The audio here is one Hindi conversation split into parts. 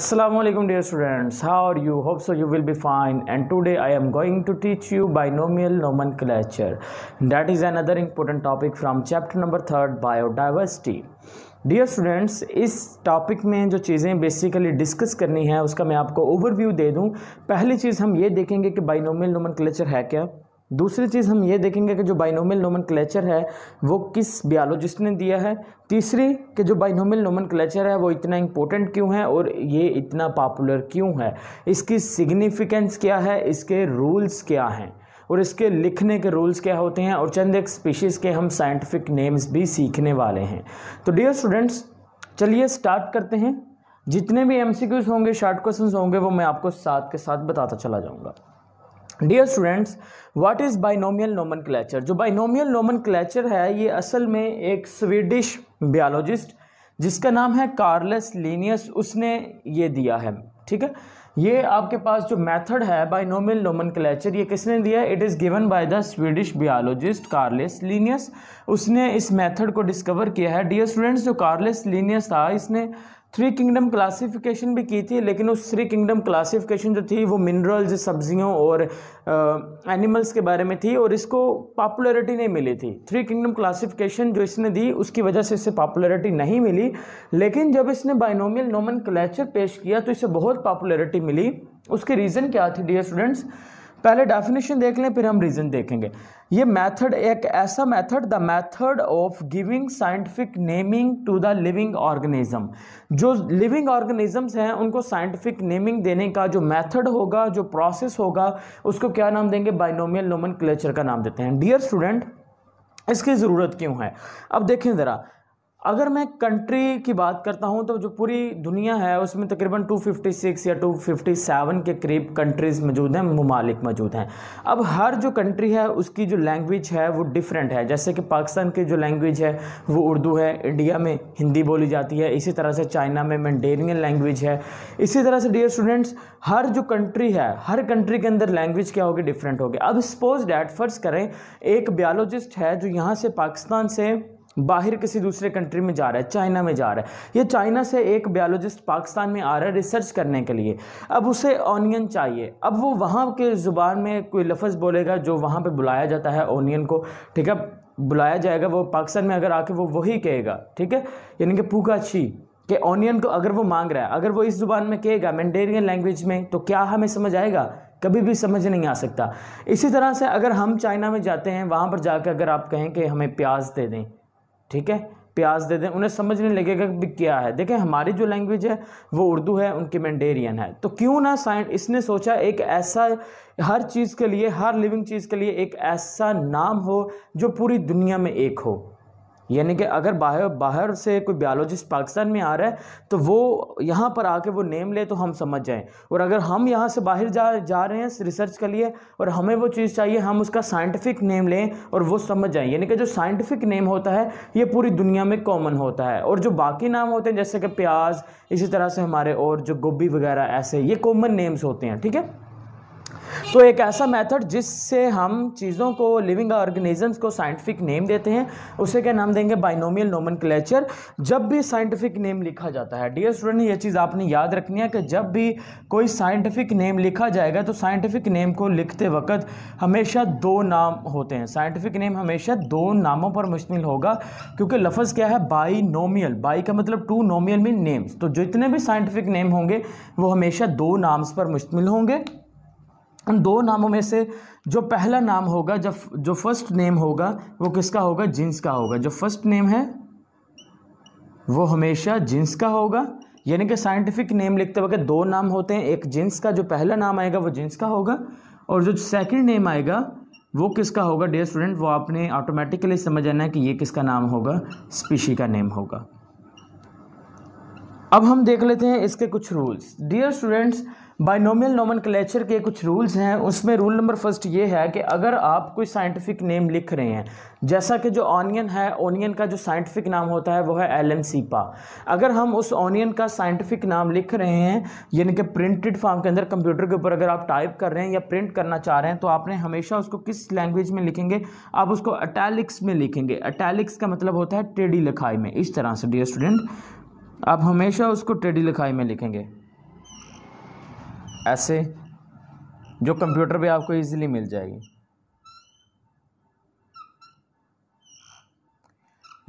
assalamu alaikum dear students how are you hope so you will be fine and today I am going to teach you binomial nomenclature that is another important topic from chapter number 3 biodiversity dear students इस टॉपिक में जो चीज़ें बेसिकली डिस्कस करनी है उसका मैं आपको ओवरव्यू दे दूं पहली चीज़ हम ये देखेंगे कि बाइनोमियल नोमन है क्या दूसरी चीज़ हम ये देखेंगे कि जो बाइनोमियल नोमन है वो किस बायोलॉजिस्ट ने दिया है तीसरी कि जो बाइनोमिल नोमन है वो इतना इम्पोर्टेंट क्यों है और ये इतना पॉपुलर क्यों है इसकी सिग्निफिकेंस क्या है इसके रूल्स क्या हैं और इसके लिखने के रूल्स क्या होते हैं और चंद एक स्पीशीज़ के हम साइंटिफिक नेम्स भी सीखने वाले हैं तो डियर स्टूडेंट्स चलिए स्टार्ट करते हैं जितने भी एम होंगे शॉर्ट क्वेश्चन होंगे वो मैं आपको साथ के साथ बताता चला जाऊँगा dear students what is binomial nomen जो बाइनोमियल नोमन है ये असल में एक स्वीडिश बायोलॉजिस्ट जिसका नाम है कार्लस लीनियस उसने ये दिया है ठीक है ये आपके पास जो मेथड है बाइनोमियल नोमन क्लेचर ये किसने दिया है it is given by the Swedish biologist Carolus Linnaeus उसने इस मेथड को डिस्कवर किया है डियर स्टूडेंट्स जो कार्लेस लीनियस था इसने थ्री किंगडम क्लासिफिकेशन भी की थी लेकिन उस थ्री किंगडम क्लासिफिकेशन जो थी वो मिनरल्स सब्जियों और एनिमल्स के बारे में थी और इसको पॉपुलैरिटी नहीं मिली थी थ्री किंगडम क्लासिफिकेशन जो इसने दी उसकी वजह से इसे पॉपुलैरिटी नहीं मिली लेकिन जब इसने बाइनोमियल नोमन पेश किया तो इसे बहुत पॉपुलैरिटी मिली उसके रीज़न क्या थी डियर स्टूडेंट्स पहले डेफिनेशन देख लें फिर हम रीज़न देखेंगे ये मेथड एक ऐसा method the method of giving scientific naming to the living organism जो लिविंग ऑर्गेनिजम्स हैं उनको साइंटिफिक नेमिंग देने का जो मेथड होगा जो प्रोसेस होगा उसको क्या नाम देंगे बाइनोमियल नोमन का नाम देते हैं डियर स्टूडेंट इसकी ज़रूरत क्यों है अब देखें ज़रा अगर मैं कंट्री की बात करता हूँ तो जो पूरी दुनिया है उसमें तकरीबन 256 या 257 के करीब कंट्रीज़ मौजूद हैं ममालिक मौजूद हैं अब हर जो कंट्री है उसकी जो लैंग्वेज है वो डिफरेंट है जैसे कि पाकिस्तान की जो लैंग्वेज है वो उर्दू है इंडिया में हिंदी बोली जाती है इसी तरह से चाइना में मंडेरियन लैंग्वेज है इसी तरह से डियर स्टूडेंट्स हर जो कंट्री है हर कंट्री के अंदर लैंग्वेज क्या होगी डिफरेंट होगी अब सपोज डैट फर्ज करें एक बायोलॉजिस्ट है जो यहाँ से पाकिस्तान से बाहर किसी दूसरे कंट्री में जा रहा है चाइना में जा रहा है ये चाइना से एक बायोलॉजिस्ट पाकिस्तान में आ रहा है रिसर्च करने के लिए अब उसे ऑनियन चाहिए अब वो वहाँ के ज़ुबान में कोई लफ्ज़ बोलेगा जो वहाँ पे बुलाया जाता है ऑनियन को ठीक है बुलाया जाएगा वो पाकिस्तान में अगर आके वो वही कहेगा ठीक है यानी कि पूका छी कि ऑनियन को अगर वो मांग रहा है अगर वो इस ज़ुबान में कहेगा मैंडेरियन लैंग्वेज में तो क्या हमें समझ आएगा कभी भी समझ नहीं आ सकता इसी तरह से अगर हम चाइना में जाते हैं वहाँ पर जाकर अगर आप कहें कि हमें प्याज दे दें ठीक है प्याज दे दें उन्हें समझने लगेगा कि क्या है देखें हमारी जो लैंग्वेज है वो उर्दू है उनकी मैंडेरियन है तो क्यों ना साइंस इसने सोचा एक ऐसा हर चीज़ के लिए हर लिविंग चीज़ के लिए एक ऐसा नाम हो जो पूरी दुनिया में एक हो यानी कि अगर बाहर बाहर से कोई बायोलॉजिस्ट पाकिस्तान में आ रहा है तो वो यहाँ पर आके वो नेम ले तो हम समझ जाएं और अगर हम यहाँ से बाहर जा जा रहे हैं रिसर्च के लिए और हमें वो चीज़ चाहिए हम उसका साइंटिफिक नेम लें और वो समझ जाएं यानी कि जो साइंटिफिक नेम होता है ये पूरी दुनिया में कॉमन होता है और जो बाकी नाम होते हैं जैसे कि प्याज इसी तरह से हमारे और जो गोभी वगैरह ऐसे ये कॉमन नेम्स होते हैं ठीक है तो एक ऐसा मेथड जिससे हम चीज़ों को लिविंग ऑर्गेनिजम्स को साइंटिफिक नेम देते हैं उसे क्या नाम देंगे बाइनोमियल नोमन जब भी साइंटिफिक नेम लिखा जाता है डियर स्टूडेंट ये चीज़ आपने याद रखनी है कि जब भी कोई साइंटिफिक नेम लिखा जाएगा तो साइंटिफिक नेम को लिखते वक्त हमेशा दो नाम होते हैं साइंटिफिक नेम हमेशा दो नामों पर मुश्तमिल होगा क्योंकि लफज क्या है बाई नोमियल बाई का मतलब टू नोमियल मीन नेम्स तो जितने भी साइंटिफिक नेम होंगे वो हमेशा दो नाम्स पर मुश्तमिल होंगे उन दो नामों में से जो पहला नाम होगा जब जो फर्स्ट नेम होगा वो किसका होगा जींस का होगा जो फर्स्ट नेम है वो हमेशा जींस का होगा यानी कि साइंटिफिक नेम लिखते वक्त दो नाम होते हैं एक जींस का जो पहला नाम आएगा वो जींस का होगा और जो सेकंड नेम आएगा वो किसका होगा डियर स्टूडेंट वो आपने ऑटोमेटिकली समझ आना है कि ये किसका नाम होगा स्पीशी का नेम होगा अब हम देख लेते हैं इसके कुछ rules dear students binomial nomen के कुछ रूल्स हैं उसमें रूल नंबर फर्स्ट ये है कि अगर आप कोई साइंटिफिक नेम लिख रहे हैं जैसा कि जो ऑनियन है ऑनियन का जो साइंटिफिक नाम होता है वो है एल एन सीपा अगर हम उस ऑनियन का साइंटिफिक नाम लिख रहे हैं यानी कि प्रिंटेड फॉर्म के अंदर कंप्यूटर के ऊपर अगर आप टाइप कर रहे हैं या प्रिंट करना चाह रहे हैं तो आपने हमेशा उसको किस लैंग्वेज में लिखेंगे आप उसको अटैलिक्स में लिखेंगे अटैलिक्स का मतलब होता है टेडी लिखाई में इस तरह से डियर स्टूडेंट आप हमेशा उसको टेडी लिखाई में लिखेंगे ऐसे जो कंप्यूटर पे आपको इजीली मिल जाएगी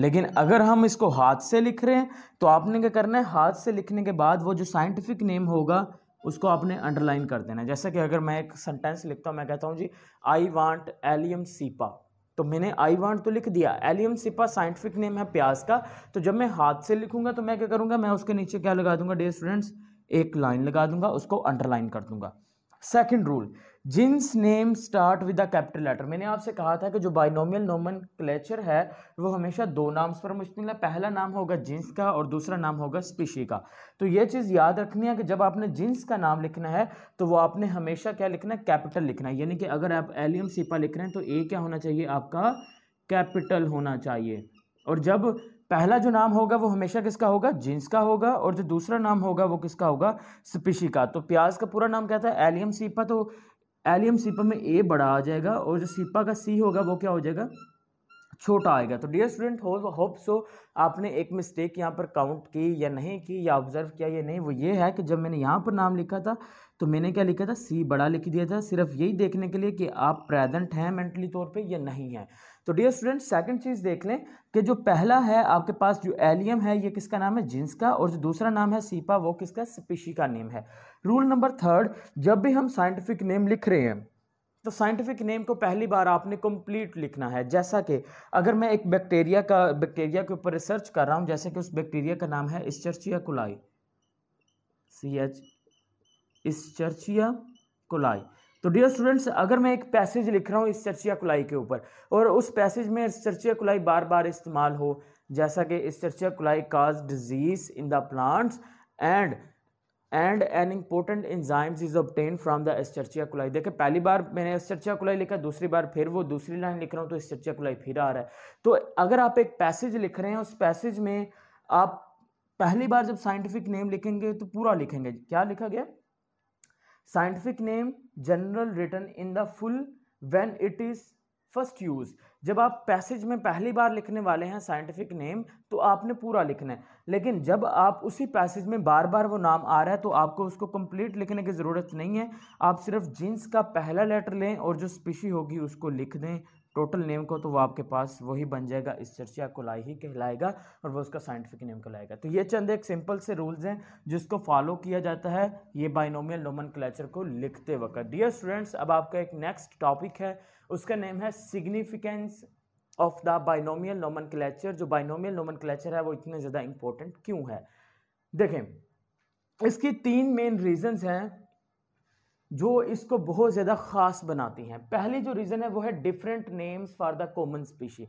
लेकिन अगर हम इसको हाथ से लिख रहे हैं तो आपने क्या करना है हाथ से लिखने के बाद वो जो साइंटिफिक नेम होगा उसको आपने अंडरलाइन कर देना है जैसे कि अगर मैं एक सेंटेंस लिखता हूँ मैं कहता हूँ जी आई वांट एलियम सीपा तो मैंने आई वांट तो लिख दिया एलियम सिपा साइंटिफिक नेम है प्याज का तो जब मैं हाथ से लिखूंगा तो मैं क्या करूँगा मैं उसके नीचे क्या लगा दूंगा डे स्टूडेंट्स एक लाइन लगा दूंगा उसको अंडरलाइन कर दूंगा second rule genus name start with the capital letter मैंने आपसे कहा था कि जो बाइनोमियल नोमन क्लेचर है वो हमेशा दो नाम्स पर मुश्तमिल है पहला नाम होगा जिन्स का और दूसरा नाम होगा स्पीशी का तो ये चीज़ याद रखनी है कि जब आपने जिन्स का नाम लिखना है तो वो आपने हमेशा क्या लिखना है कैपिटल लिखना है यानी कि अगर आप एलियम सीपा e लिख रहे हैं तो ए क्या होना चाहिए आपका कैपिटल होना चाहिए और जब पहला जो नाम होगा वो हमेशा किसका होगा जींस का होगा और जो दूसरा नाम होगा वो किसका होगा स्पीशी का तो प्याज का पूरा नाम क्या था एलियम सीपा तो एलियम सीपा में ए बड़ा आ जाएगा और जो सीपा का सी होगा वो क्या हो जाएगा छोटा आएगा तो डियर स्टूडेंट होप सो आपने एक मिस्टेक यहाँ पर काउंट की या नहीं की या ऑब्जर्व किया या नहीं वो ये है कि जब मैंने यहाँ पर नाम लिखा था तो मैंने क्या लिखा था सी बड़ा लिख दिया था सिर्फ यही देखने के लिए कि आप प्रेजेंट हैं मेंटली तौर पे या नहीं है तो डियर स्टूडेंट सेकंड चीज़ देख लें कि जो पहला है आपके पास जो एलियम है ये किसका नाम है जींस का और जो दूसरा नाम है सीपा वो किसका स्पीशी का नेम है रूल नंबर थर्ड जब भी हम साइंटिफिक नेम लिख रहे हैं तो साइंटिफिक नेम को पहली बार आपने कंप्लीट लिखना है जैसा कि अगर मैं एक बैक्टीरिया का बैक्टीरिया के ऊपर रिसर्च कर रहा हूँ जैसे कि उस बैक्टीरिया का नाम है स्चर्चिया कुलाई C H Escherichia coli तो डियर स्टूडेंट्स अगर मैं एक पैसेज लिख रहा हूँ इस चर्चिया कुलाई के ऊपर और उस पैसेज में इस चर्चिया कुलाई बार बार इस्तेमाल हो जैसा कि Escherichia coli cause disease in the plants and and an important enzymes is obtain from the Escherichia coli देखे पहली बार मैंने चर्चिया कुलाई लिखा दूसरी बार फिर वो दूसरी लाइन लिख रहा हूँ तो इस चर्चिया कुलाई फिर आ रहा है तो अगर आप एक पैसेज लिख रहे हैं उस पैसेज में आप पहली बार जब साइंटिफिक नेम लिखेंगे तो पूरा लिखेंगे क्या लिखा गया scientific name general written in the full when it is first use जब आप पैसेज में पहली बार लिखने वाले हैं साइंटिफिक नेम तो आपने पूरा लिखना है लेकिन जब आप उसी पैसेज में बार बार वो नाम आ रहा है तो आपको उसको कंप्लीट लिखने की ज़रूरत नहीं है आप सिर्फ जीन्स का पहला लेटर लें और जो स्पीशी होगी उसको लिख दें टोटल नेम को तो वो आपके पास वही बन जाएगा इस चर्चा कोलाई ही कहलाएगा और वो उसका साइंटिफिक नेम कहलाएगा तो ये चंद एक सिंपल से रूल्स हैं जिसको फॉलो किया जाता है ये बाइनोमियल नोमन को लिखते वक्त डियर स्टूडेंट्स अब आपका एक नेक्स्ट टॉपिक है उसका नेम है significance of the binomial nomen जो बाइनोमियल नोमन है वो इतने ज़्यादा इंपॉर्टेंट क्यों है देखें इसकी तीन मेन रीजन्स हैं जो इसको बहुत ज़्यादा ख़ास बनाती हैं पहली जो रीज़न है वो है different names for the common species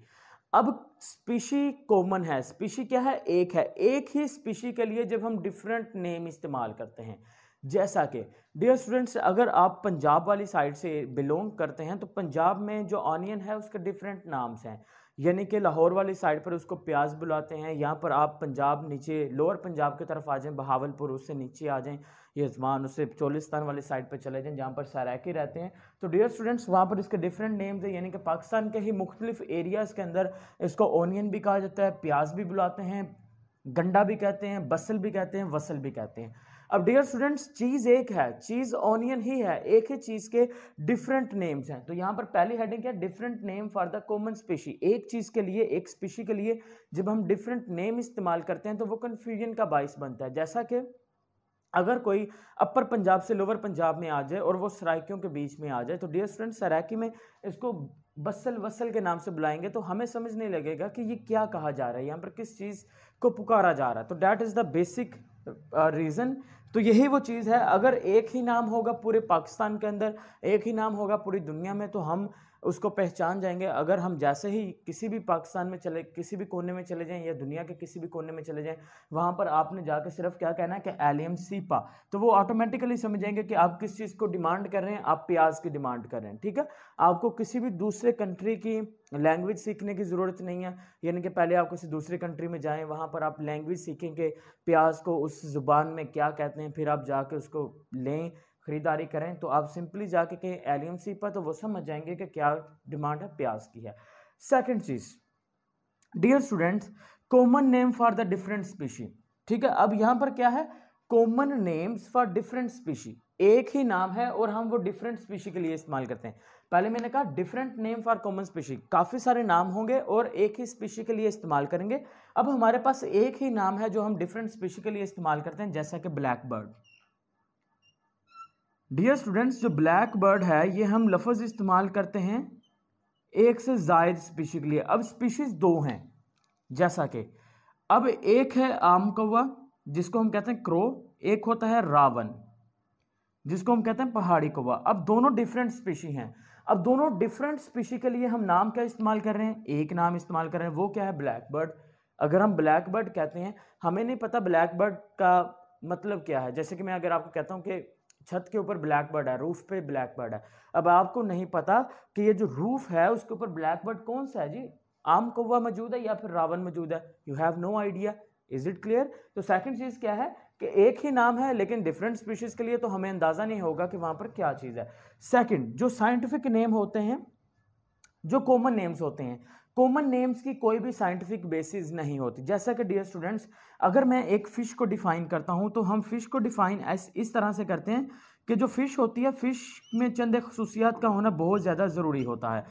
अब स्पीशी कॉमन है स्पीशी क्या है एक है एक ही स्पीशी के लिए जब हम डिफरेंट नेम इस्तेमाल करते हैं जैसा कि डियर स्टूडेंट्स अगर आप पंजाब वाली साइड से बिलोंग करते हैं तो पंजाब में जो ऑनियन है उसके डिफरेंट नाम्स हैं यानी कि लाहौर वाली साइड पर उसको प्याज बुलाते हैं यहाँ पर आप पंजाब नीचे लोअर पंजाब की तरफ आ जाएं बहावलपुर उससे नीचे आ जाएं यजमान उससे चोलिस्तान वाली साइड पर चले जाएं जहाँ पर सराकी रहते हैं तो डियर स्टूडेंट्स वहाँ पर इसके डिफरेंट नेम्स हैं यानी कि पाकिस्तान के ही मुख्तलिफ एरियाज़ के अंदर इसको ओनियन भी कहा जाता है प्याज भी बुलाते हैं गंडा भी कहते हैं बसल भी कहते हैं वसल भी कहते हैं अब डियर स्टूडेंट्स चीज़ एक है चीज़ ऑनियन ही है एक ही चीज़ के डिफरेंट नेम्स हैं तो यहाँ पर पहली हेडिंग क्या different name for the common species एक चीज़ के लिए एक स्पेशी के लिए जब हम डिफरेंट नेम इस्तेमाल करते हैं तो वो कन्फ्यूजन का बायस बनता है जैसा कि अगर कोई अपर पंजाब से लोअर पंजाब में आ जाए और वो सराइकियों के बीच में आ जाए तो डियर स्टूडेंट सराइकी में इसको बसल वसल के नाम से बुलाएंगे तो हमें समझ नहीं लगेगा कि ये क्या कहा जा रहा है यहाँ पर किस चीज़ को पुकारा जा रहा है तो that is the basic reason तो यही वो चीज़ है अगर एक ही नाम होगा पूरे पाकिस्तान के अंदर एक ही नाम होगा पूरी दुनिया में तो हम उसको पहचान जाएंगे अगर हम जैसे ही किसी भी पाकिस्तान में चले किसी भी कोने में चले जाएं या दुनिया के किसी भी कोने में चले जाएं वहाँ पर आपने जाकर सिर्फ क्या कहना है कि एलियम सीपा तो वो ऑटोमेटिकली समझेंगे कि आप किस चीज़ को डिमांड कर रहे हैं आप प्याज की डिमांड कर रहे हैं ठीक है आपको किसी भी दूसरे कंट्री की लैंग्वेज सीखने की ज़रूरत नहीं है यानी कि पहले आप किसी दूसरे कंट्री में जाएँ वहाँ पर आप लैंग्वेज सीखेंगे प्याज को उस ज़ुबान में क्या कहते हैं फिर आप जाके उसको लें ख़रीदारी करें तो आप सिंपली जाके के एल e पर तो वो समझ जाएंगे कि क्या डिमांड है प्याज की है सेकेंड चीज़ dear students common name for the different species ठीक है अब यहाँ पर क्या है common names for different species एक ही नाम है और हम वो डिफरेंट स्पीशी के लिए इस्तेमाल करते हैं पहले मैंने कहा different name for common species काफ़ी सारे नाम होंगे और एक ही स्पीशी के लिए इस्तेमाल करेंगे अब हमारे पास एक ही नाम है जो हम डिफरेंट स्पीशी के लिए इस्तेमाल करते हैं जैसा कि ब्लैक बर्ड डियर स्टूडेंट्स जो ब्लैक बर्ड है ये हम लफज इस्तेमाल करते हैं एक से जायद स्पीशी के लिए अब स्पीशीज़ दो हैं जैसा कि अब एक है आम कौवा जिसको हम कहते हैं क्रो एक होता है रावण जिसको हम कहते हैं पहाड़ी कौवा अब दोनों डिफरेंट स्पीशी हैं अब दोनों डिफरेंट स्पीशी के लिए हम नाम क्या इस्तेमाल कर रहे हैं एक नाम इस्तेमाल कर रहे हैं वो क्या है ब्लैक बर्ड अगर हम ब्लैक बर्ड कहते हैं हमें नहीं पता ब्लैक बर्ड का मतलब क्या है जैसे कि मैं अगर आपको कहता हूँ कि छत के ऊपर ब्लैक बर्ड है रूफ पे ब्लैक बर्ड है अब आपको नहीं पता कि ये जो रूफ है उसके ऊपर ब्लैक बर्ड कौन सा है जी आम कौवा मौजूद है या फिर रावण मौजूद है you have no idea is it clear तो सेकंड चीज़ क्या है कि एक ही नाम है लेकिन डिफरेंट स्पीशीज़ के लिए तो हमें अंदाज़ा नहीं होगा कि वहां पर क्या चीज़ है सेकंड जो साइंटिफिक नेम होते हैं जो कॉमन नेम्स होते हैं कॉमन नेम्स की कोई भी साइंटिफिक बेसिस नहीं होती जैसा कि डियर स्टूडेंट्स अगर मैं एक फ़िश को डिफ़ाइन करता हूँ तो हम फ़िश को डिफ़ाइन इस तरह से करते हैं कि जो फ़िश होती है फ़िश में चंद खसूसियात का होना बहुत ज़्यादा ज़रूरी होता है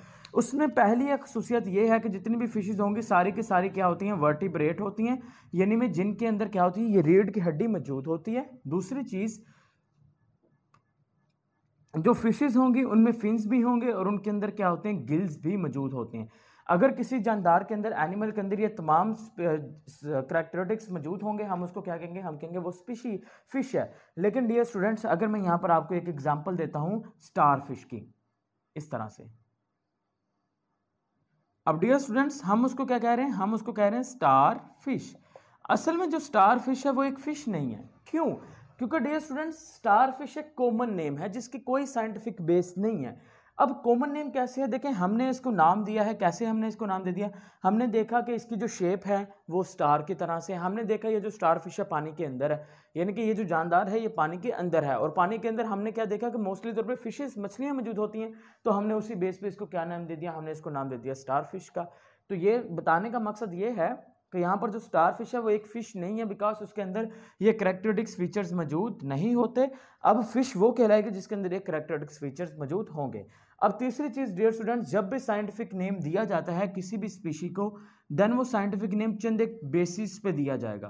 उसमें पहली एक खसूसियत यह है कि जितनी भी फिशेज़ होंगी सारी की सारी क्या होती हैं वर्टिब्रेट होती हैं यानी में जिनके अंदर क्या होती है ये रीढ़ की हड्डी मौजूद होती है दूसरी चीज़ जो फिशेज़ होंगी उनमें फिंस भी होंगे और उनके अंदर क्या होते हैं गिल्स भी मौजूद होते हैं अगर किसी जानदार के अंदर एनिमल के अंदर ये तमाम करेक्टरिटिक्स मौजूद होंगे हम उसको क्या कहेंगे हम कहेंगे वो स्पीशी फिश है लेकिन डियर स्टूडेंट्स अगर मैं यहाँ पर आपको एक एग्जाम्पल देता हूँ स्टार फिश की इस तरह से अब डियर स्टूडेंट्स हम उसको क्या कह रहे हैं हम उसको कह रहे हैं स्टार फिश असल में जो स्टार फिश है वो एक फिश नहीं है क्यों क्योंकि डियर स्टूडेंट्स स्टार फिश एक कॉमन नेम है जिसकी कोई साइंटिफिक बेस नहीं है अब कॉमन नेम कैसे है देखें हमने इसको नाम दिया है कैसे हमने इसको नाम दे दिया हमने देखा कि इसकी जो शेप है वो स्टार की तरह से हमने देखा ये जो स्टार फिश है पानी के अंदर है यानी कि ये जो जानदार है ये पानी के अंदर है और पानी के अंदर हमने क्या देखा कि मोस्टली तौर पर फिशेज़ मछलियाँ मौजूद होती हैं तो हमने उसी बेस पर इसको क्या नाम दे दिया हमने इसको नाम दे दिया स्टार फिश का तो ये बताने का मकसद ये है कि यहाँ पर जो स्टार फिश है वो एक फ़िश नहीं है बिकॉज उसके अंदर ये करेक्टरिटिक्स फीचर्स मौजूद नहीं होते अब फिश वो कहलाएगी जिसके अंदर ये करेक्टरिटिक्स फीचर्स मौजूद होंगे अब तीसरी चीज़ डियर स्टूडेंट जब भी साइंटिफिक नेम दिया जाता है किसी भी स्पीशी को देन वो साइंटिफिक नेम चंद एक बेसिस पे दिया जाएगा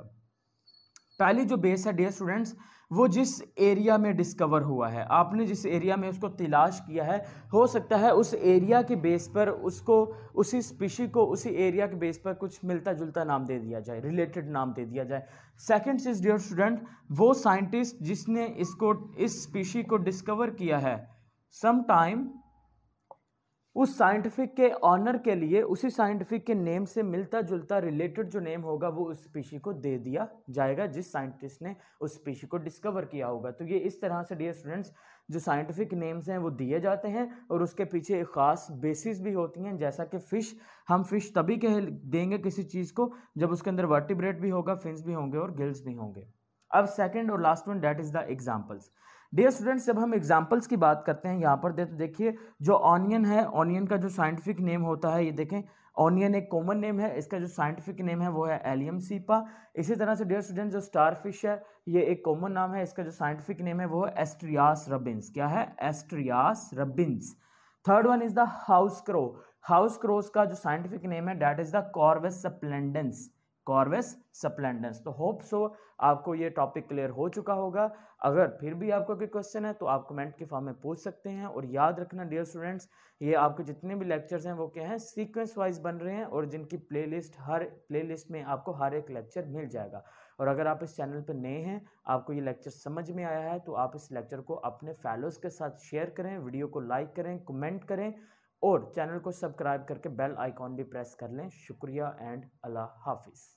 पहली जो बेस है डियर स्टूडेंट्स वो जिस एरिया में डिस्कवर हुआ है आपने जिस एरिया में उसको तलाश किया है हो सकता है उस एरिया के बेस पर उसको उसी स्पीशी को उसी एरिया के बेस पर कुछ मिलता जुलता नाम दे दिया जाए रिलेटेड नाम दे दिया जाए सेकंड चीज़ डियर स्टूडेंट वो साइंटिस्ट जिसने इसको इस स्पीशी को डिस्कवर किया है सम टाइम उस साइंटिफिक के ऑनर के लिए उसी साइंटिफिक के नेम से मिलता जुलता रिलेटेड जो नेम होगा वो उस स्पीशी को दे दिया जाएगा जिस साइंटिस्ट ने उस स्पीशी को डिस्कवर किया होगा तो ये इस तरह से डियर स्टूडेंट्स जो साइंटिफिक नेम्स हैं वो दिए जाते हैं और उसके पीछे एक ख़ास बेसिस भी होती हैं जैसा कि फ़िश हम फ़िश तभी कह देंगे किसी चीज़ को जब उसके अंदर वर्टिब्रेट भी होगा फिंस भी होंगे और गिल्स भी होंगे अब सेकेंड और last one that is the examples dear students जब हम एग्जाम्पल्स की बात करते हैं यहाँ पर दे तो देखिए जो ऑनियन है ऑनियन का जो साइंटिफिक नेम होता है ये देखें ऑनियन एक कॉमन नेम है इसका जो साइंटिफिक नेम है वो है एलियम सीपा इसी तरह से डियर स्टूडेंट जो स्टार फिश है ये एक कॉमन नाम है इसका जो साइंटिफिक नेम है वो है एस्ट्रियास रबिन्स क्या है Asterias rubens third one is the house crow house crows का जो साइंटिफिक नेम है that is the Corvus splendens Corvus splendens तो होप सो आपको ये टॉपिक क्लियर हो चुका होगा अगर फिर भी आपको कोई क्वेश्चन है तो आप कमेंट के फॉर्म में पूछ सकते हैं और याद रखना डियर स्टूडेंट्स ये आपके जितने भी लेक्चर्स हैं वो क्या हैं सीक्वेंस वाइज बन रहे हैं और जिनकी प्लेलिस्ट हर प्लेलिस्ट में आपको हर एक लेक्चर मिल जाएगा और अगर आप इस चैनल पर नए हैं आपको ये लेक्चर समझ में आया है तो आप इस लेक्चर को अपने फैलोज के साथ शेयर करें वीडियो को लाइक करें कमेंट करें और चैनल को सब्सक्राइब करके बेल आइकॉन भी प्रेस कर लें शुक्रिया एंड अल्लाह हाफिज़